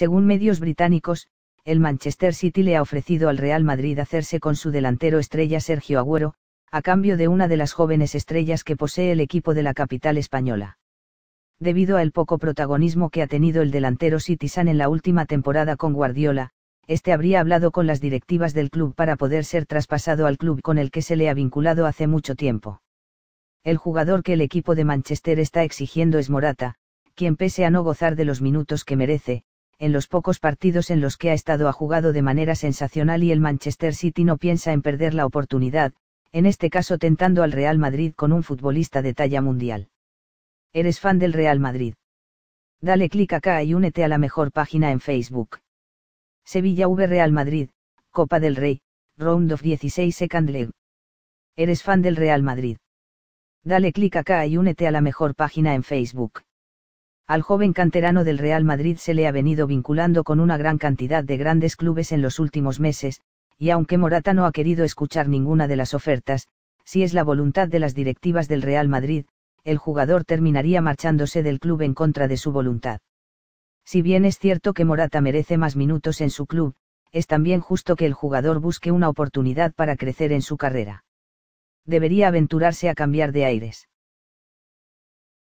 Según medios británicos, el Manchester City le ha ofrecido al Real Madrid hacerse con su delantero estrella Sergio Agüero, a cambio de una de las jóvenes estrellas que posee el equipo de la capital española. Debido al poco protagonismo que ha tenido el delantero Citizen en la última temporada con Guardiola, este habría hablado con las directivas del club para poder ser traspasado al club con el que se le ha vinculado hace mucho tiempo. El jugador que el equipo de Manchester está exigiendo es Morata, quien pese a no gozar de los minutos que merece, en los pocos partidos en los que ha estado ha jugado de manera sensacional y el Manchester City no piensa en perder la oportunidad, en este caso tentando al Real Madrid con un futbolista de talla mundial. ¿Eres fan del Real Madrid? Dale clic acá y únete a la mejor página en Facebook. Sevilla V Real Madrid, Copa del Rey, Round of 16 Second League. ¿Eres fan del Real Madrid? Dale clic acá y únete a la mejor página en Facebook al joven canterano del Real Madrid se le ha venido vinculando con una gran cantidad de grandes clubes en los últimos meses, y aunque Morata no ha querido escuchar ninguna de las ofertas, si es la voluntad de las directivas del Real Madrid, el jugador terminaría marchándose del club en contra de su voluntad. Si bien es cierto que Morata merece más minutos en su club, es también justo que el jugador busque una oportunidad para crecer en su carrera. Debería aventurarse a cambiar de aires.